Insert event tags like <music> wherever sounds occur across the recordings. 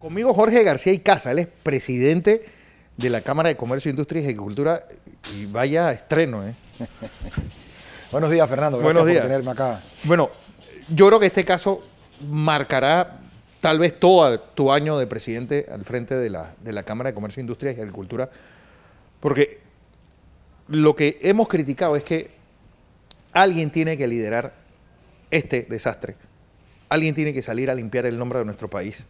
Conmigo Jorge García y Casa, él es presidente de la Cámara de Comercio, Industria y Agricultura y vaya estreno, ¿eh? <laughs> Buenos días, Fernando. Gracias Buenos días. por tenerme acá. Bueno, yo creo que este caso marcará tal vez todo tu año de presidente al frente de la, de la Cámara de Comercio, Industria y Agricultura, porque lo que hemos criticado es que alguien tiene que liderar este desastre. Alguien tiene que salir a limpiar el nombre de nuestro país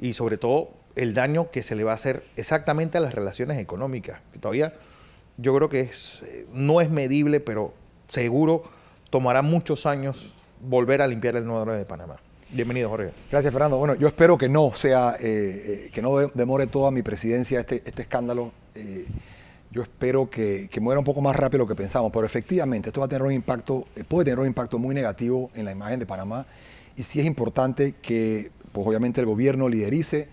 y sobre todo el daño que se le va a hacer exactamente a las relaciones económicas, que todavía yo creo que es, eh, no es medible, pero seguro tomará muchos años volver a limpiar el nudo de Panamá. Bienvenido, Jorge. Gracias, Fernando. Bueno, yo espero que no sea, eh, eh, que no demore toda mi presidencia este, este escándalo. yo espero que, que, muera un poco más rápido de lo que pensamos, pero efectivamente esto va a tener un impacto, puede tener un impacto muy negativo en la imagen de Panamá. Y sí es importante que pues obviamente el gobierno liderice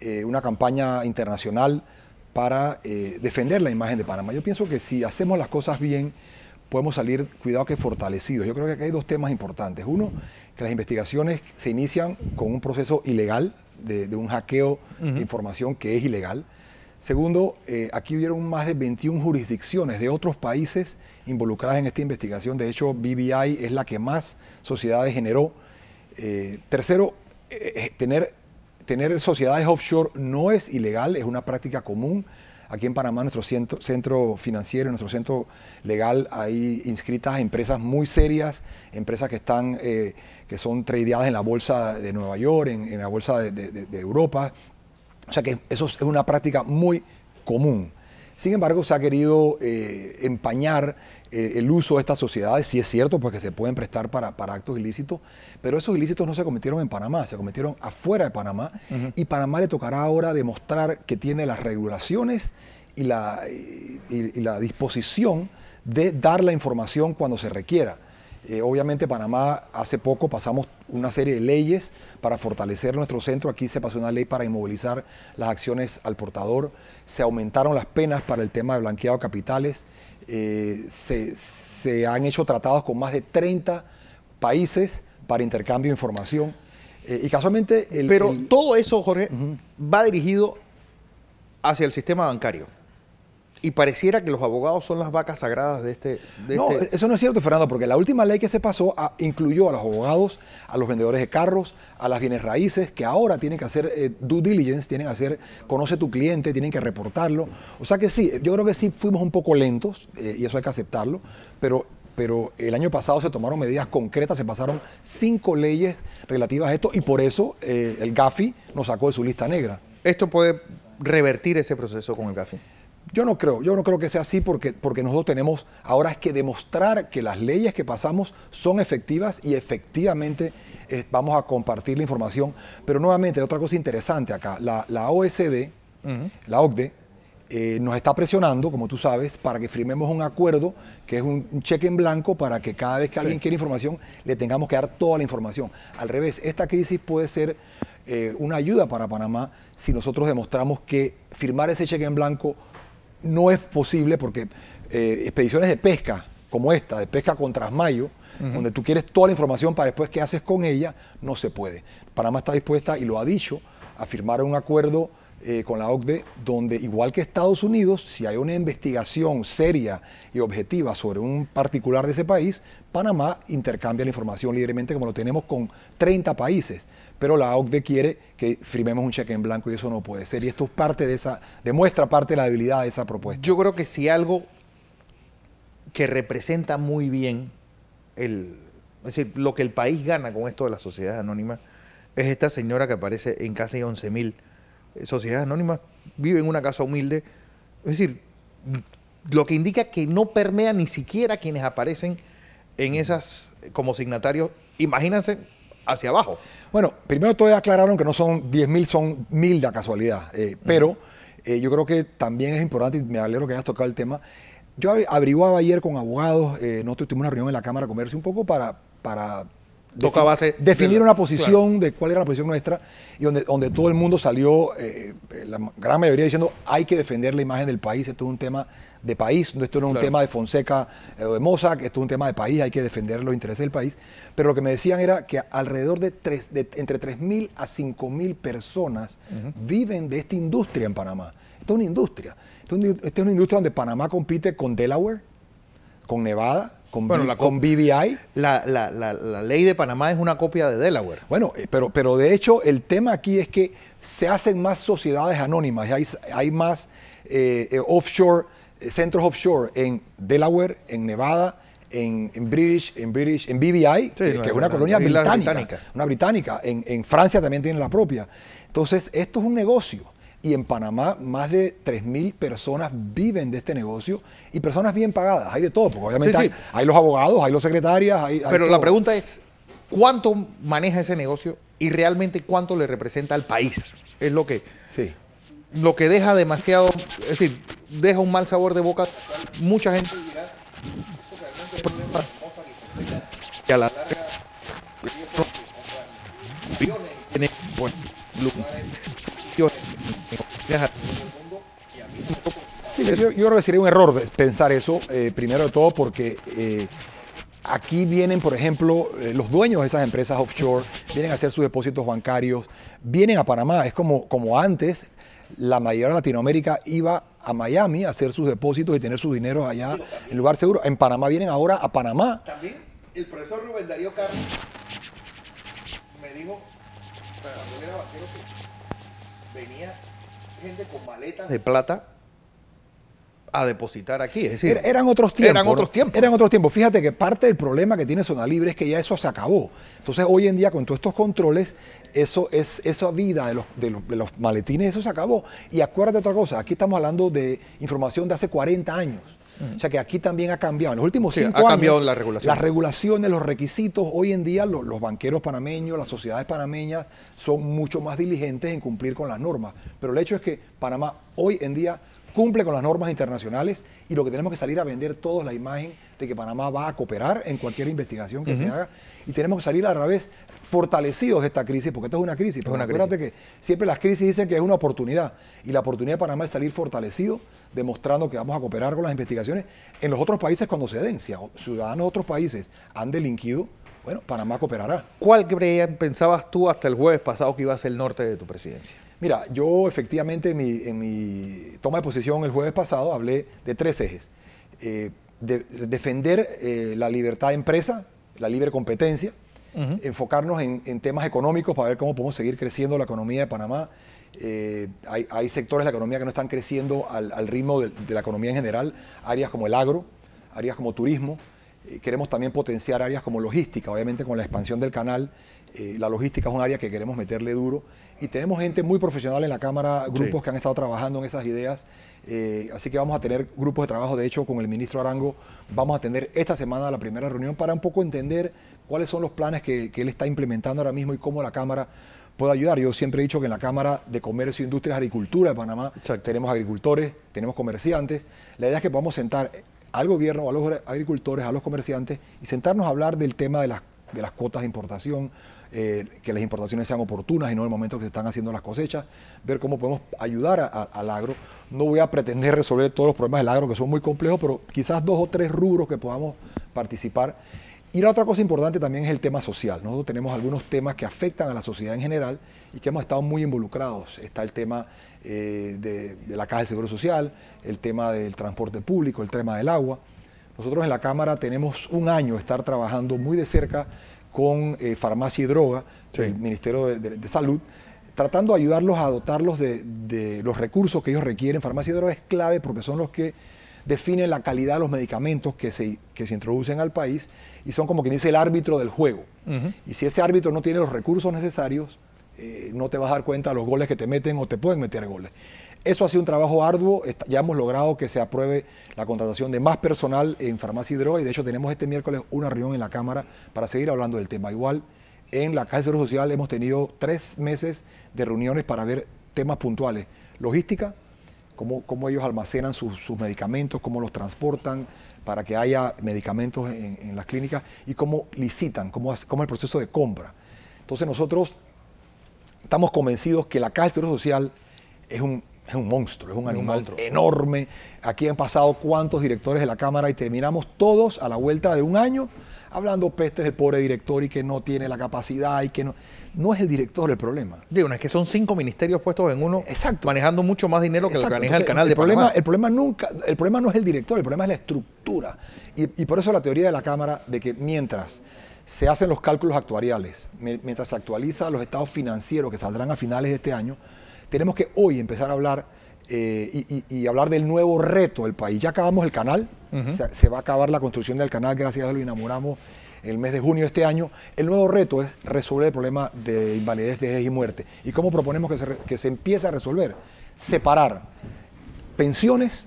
eh, una campaña internacional para eh, defender la imagen de Panamá. Yo pienso que si hacemos las cosas bien, podemos salir, cuidado que fortalecidos. Yo creo que aquí hay dos temas importantes. Uno, que las investigaciones se inician con un proceso ilegal, de, un hackeo de información que es ilegal. Segundo, eh, aquí vieron más de 21 jurisdicciones de otros países involucradas en esta investigación. De hecho, BBI es la que más sociedades generó. tercero, eh, eh, tener, tener sociedades offshore no es ilegal, es una práctica común. Aquí en Panamá, nuestro centro, centro financiero, nuestro centro legal, hay inscritas empresas muy serias, empresas que están, eh, que son tradeadas en la bolsa de Nueva York, en, la bolsa de, Europa. O sea que eso es una práctica muy común. Sin embargo, se ha querido empañar eh, el uso de estas sociedades, sí es cierto, porque pues, se pueden prestar para, actos ilícitos, pero esos ilícitos no se cometieron en Panamá, se cometieron afuera de Panamá y Panamá le tocará ahora demostrar que tiene las regulaciones y la, la disposición de dar la información cuando se requiera. Eh, obviamente Panamá hace poco pasamos una serie de leyes para fortalecer nuestro centro. Aquí se pasó una ley para inmovilizar las acciones al portador. Se aumentaron las penas para el tema de blanqueado de capitales. Eh, se, han hecho tratados con más de 30 países para intercambio de información. Eh, y casualmente... Pero todo eso, Jorge, va dirigido hacia el sistema bancario. Y pareciera que los abogados son las vacas sagradas de este... no, este eso no es cierto, Fernando, porque la última ley que se pasó ah, incluyó a los abogados, a los vendedores de carros, a las bienes raíces, que ahora tienen que hacer eh, due diligence, tienen que hacer, conoce tu cliente, tienen que reportarlo. O sea que sí, yo creo que sí fuimos un poco lentos, eh, y eso hay que aceptarlo, pero pero el año pasado se tomaron medidas concretas, se pasaron cinco leyes relativas a esto y por eso eh, el GAFI nos sacó de su lista negra. ¿Esto puede revertir ese proceso con el GAFI? Yo no creo, yo no creo que sea así porque, porque nosotros tenemos ahora es que demostrar que las leyes que pasamos son efectivas y efectivamente eh, vamos a compartir la información. Pero nuevamente, otra cosa interesante acá, la, la OSD, e la OCDE, eh, nos está presionando, como tú sabes, para que firmemos un acuerdo que es un, cheque en blanco para que cada vez que alguien quiere información le tengamos que dar toda la información. Al revés, esta crisis puede ser eh, una ayuda para Panamá si nosotros demostramos que firmar ese cheque en blanco no es posible porque eh, expediciones de pesca, como esta, de pesca con trasmayo, donde tú quieres toda la información para después qué haces con ella, no se puede. Panamá está dispuesta, y lo ha dicho, a firmar un acuerdo eh, con la OCDE, donde igual que Estados Unidos, si hay una investigación seria y objetiva sobre un particular de ese país, Panamá intercambia la información libremente como lo tenemos con 30 países pero la OCDE quiere que firmemos un cheque en blanco y eso no puede ser. Y esto es parte de esa, demuestra parte de la debilidad de esa propuesta. Yo creo que si algo que representa muy bien el, lo que el país gana con esto de las sociedades anónimas es esta señora que aparece en casi 11.000 eh, sociedades anónimas, vive en una casa humilde. Es decir, lo que indica que no permea ni siquiera quienes aparecen en esas eh, como signatarios. Imagínense hacia abajo. Bueno, primero todos aclararon que no son 10.000, son 1.000 de casualidad, eh, pero eh, yo creo que también es importante, y me alegro que hayas tocado el tema, yo averiguaba ayer con abogados, eh, nosotros tuvimos una reunión en la Cámara de Comercio un poco para, para base. Definir una posición de cuál era la posición nuestra y donde, donde todo el mundo salió, eh, eh, la gran mayoría diciendo hay que defender la imagen del país, esto es un tema de país, no esto no es un tema de Fonseca eh, o de Mossack, esto es un tema de país, hay que defender los intereses del país. Pero lo que me decían era que alrededor de, tres, entre 3.000 a 5.000 personas viven de esta industria en Panamá. Esto es una industria. esto es una industria donde Panamá compite con Delaware, con Nevada, con, bueno, la con BBI. La, ley de Panamá es una copia de Delaware. Bueno, eh, pero, pero de hecho el tema aquí es que se hacen más sociedades anónimas, hay, hay más eh, eh, offshore, centros offshore en Delaware, en Nevada, en, en, British, en British, en BBI, que es una colonia británica, Una británica. En, en, Francia también tiene la propia. Entonces, esto es un negocio y en Panamá más de 3.000 personas viven de este negocio y personas bien pagadas. Hay de todo, porque obviamente Hay, los abogados, hay los secretarias. Hay, Pero la pregunta es, ¿cuánto maneja ese negocio y realmente cuánto le representa al país? Es lo que, sí. lo que deja demasiado, es decir, deja un mal sabor de boca. Mucha gente... a la yo, yo, creo que sería un error pensar eso, eh, primero de todo porque eh, aquí vienen, por ejemplo, eh, los dueños de esas empresas offshore, vienen a hacer sus depósitos bancarios, vienen a Panamá, es como, como antes la mayoría de Latinoamérica iba a Miami a hacer sus depósitos y tener sus dinero allá en lugar seguro. En Panamá vienen ahora a Panamá. También el profesor Rubén Darío Carlos me dijo, para, venía gente con maletas de plata a depositar aquí. Es decir, er-, eran otros tiempos. Eran otros tiempos. Eran otros tiempos. Fíjate que parte del problema que tiene Zona Libre es que ya eso se acabó. Entonces, hoy en día, con todos estos controles, eso es, esa vida de de los, de los maletines, eso se acabó. Y acuérdate otra cosa, aquí estamos hablando de información de hace 40 años. O sea que aquí también ha cambiado. En los últimos sí, ha cambiado años, la regulación. las regulaciones, los requisitos. Hoy en día los, banqueros panameños, las sociedades panameñas son mucho más diligentes en cumplir con las normas. Pero el hecho es que Panamá hoy en día cumple con las normas internacionales y lo que tenemos que salir a vender todos la imagen de que Panamá va a cooperar en cualquier investigación que se haga y tenemos que salir a vez fortalecidos de esta crisis, porque esto es una crisis. Pero que siempre las crisis dicen que es una oportunidad y la oportunidad de Panamá es salir fortalecido demostrando que vamos a cooperar con las investigaciones en los otros países cuando se den. Si ciudadanos de otros países han delinquido, bueno, Panamá cooperará. ¿Cuál pensabas tú hasta el jueves pasado que iba a ser el norte de tu presidencia? Mira, yo efectivamente en mi, toma de posición el jueves pasado hablé de tres ejes. Eh, defender eh, la libertad de empresa, la libre competencia, enfocarnos en temas económicos para ver cómo podemos seguir creciendo la economía de Panamá, eh, hay, sectores de la economía que no están creciendo al, ritmo de, la economía en general, áreas como el agro, áreas como turismo. Eh, queremos también potenciar áreas como logística, obviamente con la expansión del canal. Eh, la logística es un área que queremos meterle duro y tenemos gente muy profesional en la Cámara, grupos que han estado trabajando en esas ideas. así que vamos a tener grupos de trabajo, de hecho, con el ministro Arango vamos a tener esta semana la primera reunión para un poco entender cuáles son los planes que él está implementando ahora mismo y cómo la Cámara puede ayudar. Yo siempre he dicho que en la Cámara de Comercio, Industria Industrias, Agricultura de Panamá tenemos agricultores, tenemos comerciantes. La idea es que podamos sentar al gobierno, a los agricultores, a los comerciantes y sentarnos a hablar del tema de las, cuotas de importación, eh, que las importaciones sean oportunas y no en el momento que se están haciendo las cosechas, ver cómo podemos ayudar al agro. No voy a pretender resolver todos los problemas del agro, que son muy complejos, pero quizás dos o tres rubros que podamos participar y la otra cosa importante también es el tema social. Nosotros tenemos algunos temas que afectan a la sociedad en general y que hemos estado muy involucrados. Está el tema eh, de, la Caja del Seguro Social, el tema del transporte público, el tema del agua. Nosotros en la Cámara tenemos un año de estar trabajando muy de cerca con eh, Farmacia y Droga, el Ministerio de, Salud, tratando de ayudarlos a dotarlos de, los recursos que ellos requieren. Farmacia y Droga es clave porque son los que define la calidad de los medicamentos que se, que se introducen al país y son como quien dice el árbitro del juego. Y si ese árbitro no tiene los recursos necesarios, eh, no te vas a dar cuenta de los goles que te meten o te pueden meter goles. Eso ha sido un trabajo arduo, ya hemos logrado que se apruebe la contratación de más personal en farmacia y droga y de hecho tenemos este miércoles una reunión en la Cámara para seguir hablando del tema. Igual en la Casa Social hemos tenido tres meses de reuniones para ver temas puntuales, logística, cómo, ellos almacenan sus, medicamentos, cómo los transportan para que haya medicamentos en, las clínicas y cómo licitan, cómo, es el proceso de compra. Entonces nosotros estamos convencidos que la cárcel Social es un, monstruo, es un animal enorme. Aquí han pasado cuántos directores de la Cámara y terminamos todos a la vuelta de un año hablando peste del pobre director y que no tiene la capacidad y que no. No es el director el problema. Digo, no es que son cinco ministerios puestos en uno, manejando mucho más dinero que lo que maneja el canal de problema, El problema nunca, el problema no es el director, el problema es la estructura. Y, y por eso la teoría de la Cámara de que mientras se hacen los cálculos actuariales, mientras se actualizan los estados financieros que saldrán a finales de este año, tenemos que hoy empezar a hablar eh, y, hablar del nuevo reto del país. Ya acabamos el canal, se, va a acabar la construcción del canal, gracias a Dios lo enamoramos el mes de junio de este año. El nuevo reto es resolver el problema de invalidez, de y muerte. ¿Y cómo proponemos que se, que se empiece a resolver? Separar pensiones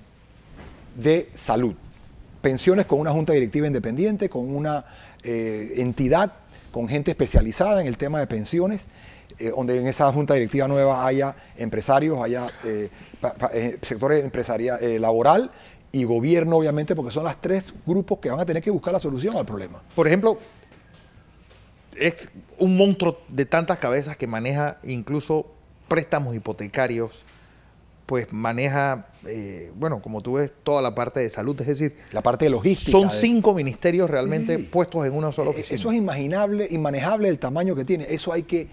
de salud. Pensiones con una junta directiva independiente, con una eh, entidad, con gente especializada en el tema de pensiones eh, donde en esa junta directiva nueva haya empresarios, haya eh, eh, sectores laboral y gobierno, obviamente, porque son las tres grupos que van a tener que buscar la solución al problema. Por ejemplo, es un monstruo de tantas cabezas que maneja incluso préstamos hipotecarios, pues maneja, bueno, como tú ves, toda la parte de salud, es decir, la parte de logística. Son cinco ministerios realmente puestos en una sola oficina. Eso es imaginable, inmanejable el tamaño que tiene. Eso hay que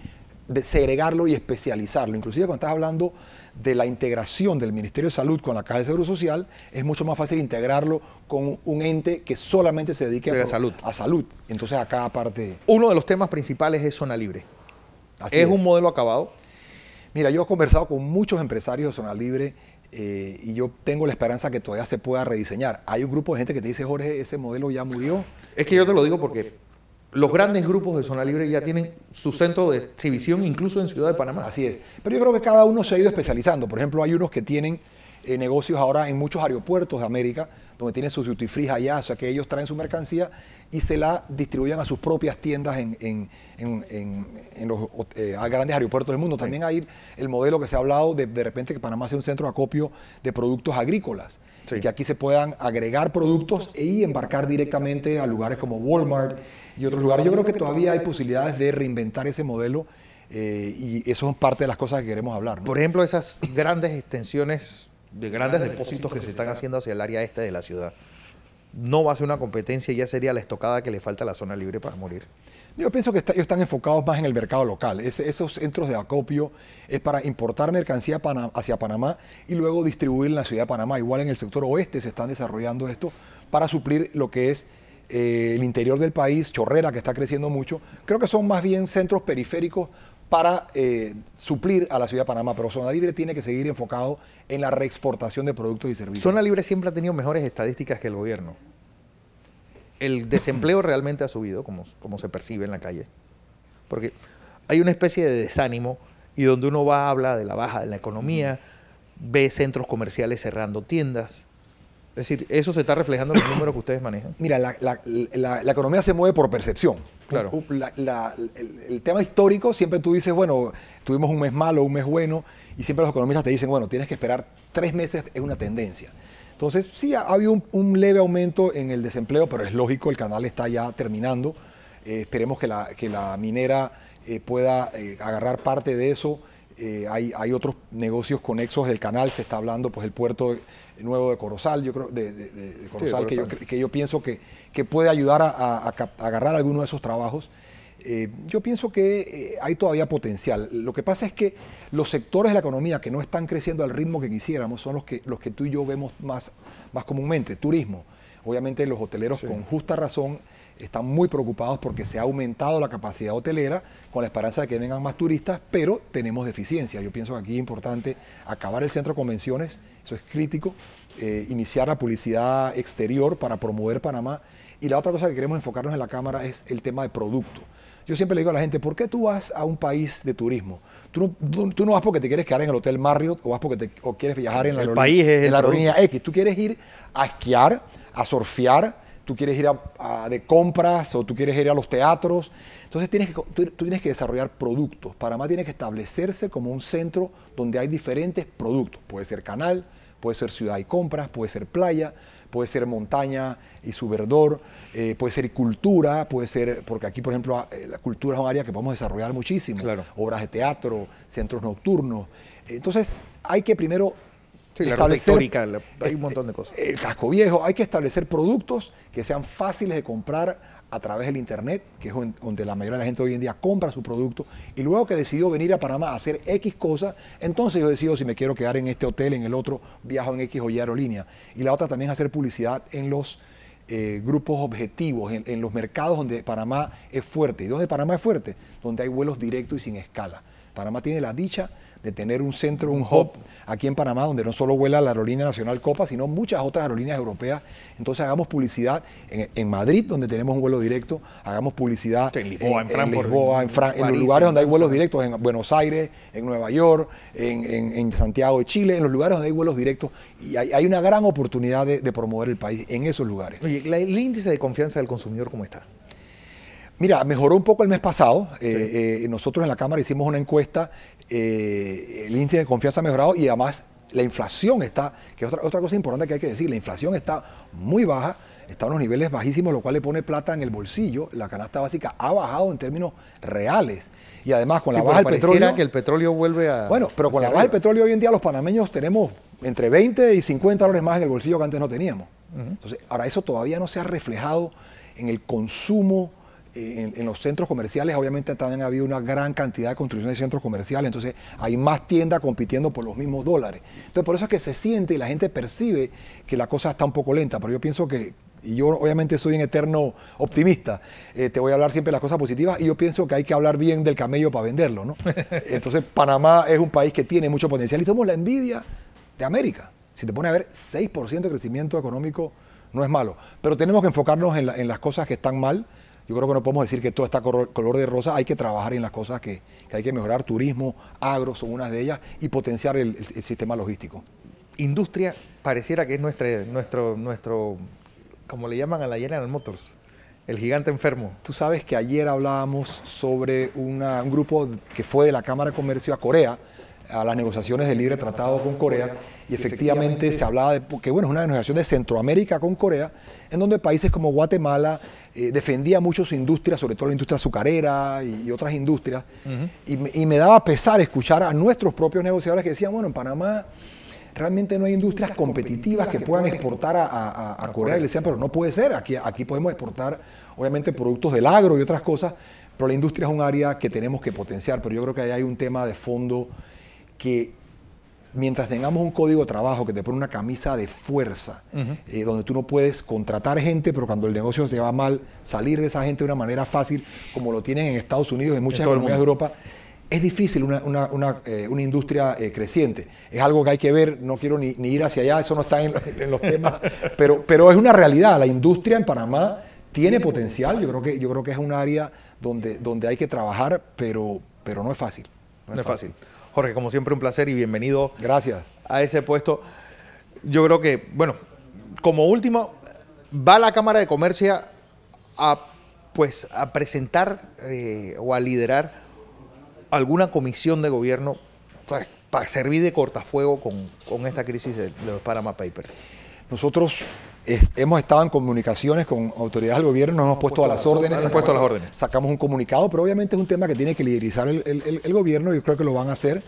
de segregarlo y especializarlo. Inclusive cuando estás hablando de la integración del Ministerio de Salud con la Caja de Seguro Social, es mucho más fácil integrarlo con un ente que solamente se dedique a, salud. a salud. Entonces acá aparte... Uno de los temas principales es zona libre. es, un modelo acabado. Mira, yo he conversado con muchos empresarios de zona libre eh, y yo tengo la esperanza que todavía se pueda rediseñar. Hay un grupo de gente que te dice, Jorge, ese modelo ya murió. Es que yo te lo digo porque los grandes grupos de zona libre ya tienen su centro de exhibición incluso en Ciudad de Panamá. Así es. Pero yo creo que cada uno se ha ido especializando. Por ejemplo, hay unos que tienen eh, negocios ahora en muchos aeropuertos de América, donde tienen su duty free allá, o sea que ellos traen su mercancía y se la distribuyen a sus propias tiendas en, los eh, grandes aeropuertos del mundo. También hay el modelo que se ha hablado de de repente que Panamá sea un centro de acopio de productos agrícolas, que aquí se puedan agregar productos e y embarcar directamente a lugares como Walmart y otros lugares. Yo creo que todavía hay posibilidades de reinventar ese modelo eh, y eso es parte de las cosas que queremos hablar. Por ejemplo, esas grandes extensiones de grandes, depósitos que, se están haciendo hacia el área este de la ciudad. No va a ser una competencia, ya sería la estocada que le falta a la zona libre para morir. Yo pienso que ellos están enfocados más en el mercado local. esos centros de acopio es para importar mercancía hacia Panamá y luego distribuir en la ciudad de Panamá. Igual en el sector oeste se están desarrollando esto para suplir lo que es eh, el interior del país, Chorrera, que está creciendo mucho, creo que son más bien centros periféricos para eh, suplir a la ciudad de Panamá, pero Zona Libre tiene que seguir enfocado en la reexportación de productos y servicios. Zona Libre siempre ha tenido mejores estadísticas que el gobierno. El desempleo <laughs> realmente ha subido, como, se percibe en la calle, porque hay una especie de desánimo y donde uno va a hablar de la baja de la economía, ve centros comerciales cerrando tiendas, es decir, eso se está reflejando en los números que ustedes manejan. Mira, la, economía se mueve por percepción. Claro. Uh, el, tema histórico, siempre tú dices, bueno, tuvimos un mes malo, un mes bueno, y siempre los economistas te dicen, bueno, tienes que esperar tres meses, es una tendencia. Entonces, sí ha, habido un, leve aumento en el desempleo, pero es lógico, el canal está ya terminando. Eh, esperemos que la, minera eh, pueda eh, agarrar parte de eso. Eh, hay, otros negocios conexos del canal, se está hablando pues el puerto nuevo de Corozal, yo creo, de, que, Yo, pienso que, puede ayudar a, agarrar alguno de esos trabajos. Eh, yo pienso que eh, hay todavía potencial. Lo que pasa es que los sectores de la economía que no están creciendo al ritmo que quisiéramos son los que, los que tú y yo vemos más, más comúnmente. Turismo, obviamente los hoteleros con justa razón están muy preocupados porque se ha aumentado la capacidad hotelera con la esperanza de que vengan más turistas, pero tenemos deficiencia. Yo pienso que aquí es importante acabar el centro de convenciones, eso es crítico, eh, iniciar la publicidad exterior para promover Panamá. Y la otra cosa que queremos enfocarnos en la Cámara es el tema de producto. Yo siempre le digo a la gente, ¿por qué tú vas a un país de turismo? Tú no, vas porque te quieres quedar en el Hotel Marriott o vas porque quieres viajar en la, el país en la aerolínea X. Tú quieres ir a esquiar, a surfear, tú quieres ir a, de compras o tú quieres ir a los teatros. Entonces tienes que, tú, tienes que desarrollar productos. Para más tienes que establecerse como un centro donde hay diferentes productos. Puede ser canal, puede ser ciudad y compras, puede ser playa, puede ser montaña y su verdor, eh, puede ser cultura, puede ser, porque aquí por ejemplo eh, la cultura es un área que podemos desarrollar muchísimo. Obras de teatro, centros nocturnos. Entonces hay que primero Sí, la histórica, eh, hay un montón de cosas. El casco viejo, hay que establecer productos que sean fáciles de comprar a través del Internet, que es donde la mayoría de la gente hoy en día compra su producto, y luego que decidió venir a Panamá a hacer X cosas, entonces yo decido si me quiero quedar en este hotel, en el otro, viajo en X o Y aerolínea. Y la otra también es hacer publicidad en los eh, grupos objetivos, en, en, los mercados donde Panamá es fuerte. ¿Y dónde Panamá es fuerte? Donde hay vuelos directos y sin escala. Panamá tiene la dicha de tener un centro, un hub aquí en Panamá, donde no solo vuela la aerolínea nacional Copa, sino muchas otras aerolíneas europeas. Entonces hagamos publicidad en, Madrid, donde tenemos un vuelo directo, hagamos publicidad en Lisboa, en, en en, los lugares donde hay vuelos directos, en Buenos Aires, en Nueva York, en, Santiago de Chile, en los lugares donde hay vuelos directos. Y hay, una gran oportunidad de, promover el país en esos lugares. Oye, ¿el índice de confianza del consumidor cómo está? Mira, mejoró un poco el mes pasado. Eh, eh, nosotros en la Cámara hicimos una encuesta, eh, el índice de confianza ha mejorado y además la inflación está, que es otra, otra cosa importante que hay que decir, la inflación está muy baja, está a unos niveles bajísimos, lo cual le pone plata en el bolsillo. La canasta básica ha bajado en términos reales. Y además con la baja del petróleo... que el petróleo vuelve a... Bueno, pero con la baja del petróleo hoy en día los panameños tenemos entre 20 y 50 dólares más en el bolsillo que antes no teníamos. Entonces, ahora eso todavía no se ha reflejado en el consumo eh, en, los centros comerciales, obviamente también ha habido una gran cantidad de construcciones de centros comerciales, entonces hay más tiendas compitiendo por los mismos dólares. Entonces, por eso es que se siente y la gente percibe que la cosa está un poco lenta, pero yo pienso que, y yo obviamente soy un eterno optimista, eh, te voy a hablar siempre de las cosas positivas y yo pienso que hay que hablar bien del camello para venderlo, <laughs> Entonces, Panamá es un país que tiene mucho potencial y somos la envidia de América. Si te pone a ver 6% de crecimiento económico, no es malo. Pero tenemos que enfocarnos en las cosas que están mal yo creo que no podemos decir que todo está color, de rosa, hay que trabajar en las cosas que, hay que mejorar, turismo, agro son unas de ellas, y potenciar el, sistema logístico. Industria pareciera que es nuestro, nuestro, como le llaman a la General Motors, el gigante enfermo. Tú sabes que ayer hablábamos sobre un grupo que fue de la Cámara de Comercio a Corea, a las negociaciones de libre tratado con Corea y efectivamente se hablaba de que bueno, es una negociación de Centroamérica con Corea, en donde países como Guatemala eh, defendía mucho su industria, sobre todo la industria azucarera y, otras industrias, y, me daba pesar escuchar a nuestros propios negociadores que decían, bueno, en Panamá realmente no hay industrias competitivas que puedan exportar a, Corea. y le decían, pero no puede ser, aquí, aquí podemos exportar obviamente productos del agro y otras cosas, pero la industria es un área que tenemos que potenciar, pero yo creo que ahí hay un tema de fondo que mientras tengamos un código de trabajo que te pone una camisa de fuerza, eh, donde tú no puedes contratar gente, pero cuando el negocio se va mal, salir de esa gente de una manera fácil, como lo tienen en Estados Unidos y en muchas economías de Europa, es difícil una, eh, industria eh, creciente. Es algo que hay que ver, no quiero ni, ir hacia allá, eso no está en, los temas, <laughs> pero, pero es una realidad. La industria en Panamá tiene, potencial? yo creo que, yo creo que es un área donde, donde hay que trabajar, pero, pero no es fácil. No es, fácil. Jorge, como siempre, un placer y bienvenido. Gracias. A ese puesto. Yo creo que, bueno, como último, va la Cámara de Comercio a, pues, a presentar eh, o a liderar alguna comisión de gobierno para servir de cortafuego con, esta crisis de, de los Panama Papers. Nosotros hemos estado en comunicaciones con autoridades del gobierno, nos hemos puesto, a las órdenes. Hemos puesto a las órdenes. Sacamos un comunicado, pero obviamente es un tema que tiene que liderizar el, gobierno, yo creo que lo van a hacer,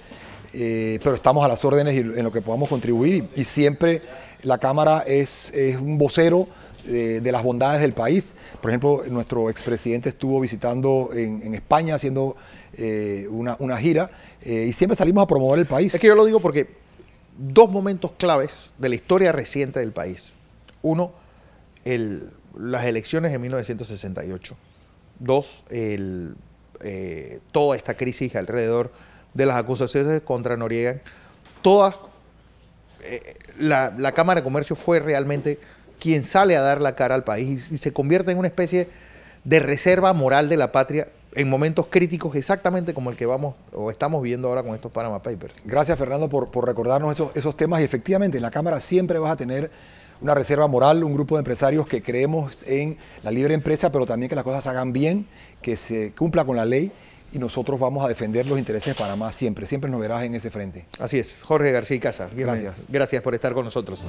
eh, pero estamos a las órdenes y en lo que podamos contribuir. Y, siempre la Cámara es, un vocero de, las bondades del país. Por ejemplo, nuestro expresidente estuvo visitando en, España haciendo eh, una, gira eh, y siempre salimos a promover el país. Es que yo lo digo porque dos momentos claves de la historia reciente del país uno, las elecciones de 1968. Dos, eh, toda esta crisis alrededor de las acusaciones contra Noriega. Todas, eh, la, Cámara de Comercio fue realmente quien sale a dar la cara al país y, se convierte en una especie de reserva moral de la patria en momentos críticos exactamente como el que vamos o estamos viendo ahora con estos Panama Papers. Gracias Fernando por, recordarnos esos, esos temas y efectivamente en la Cámara siempre vas a tener una reserva moral, un grupo de empresarios que creemos en la libre empresa, pero también que las cosas se hagan bien, que se cumpla con la ley y nosotros vamos a defender los intereses de Panamá siempre. Siempre nos verás en ese frente. Así es, Jorge García y Casa. Gracias. Gracias por estar con nosotros.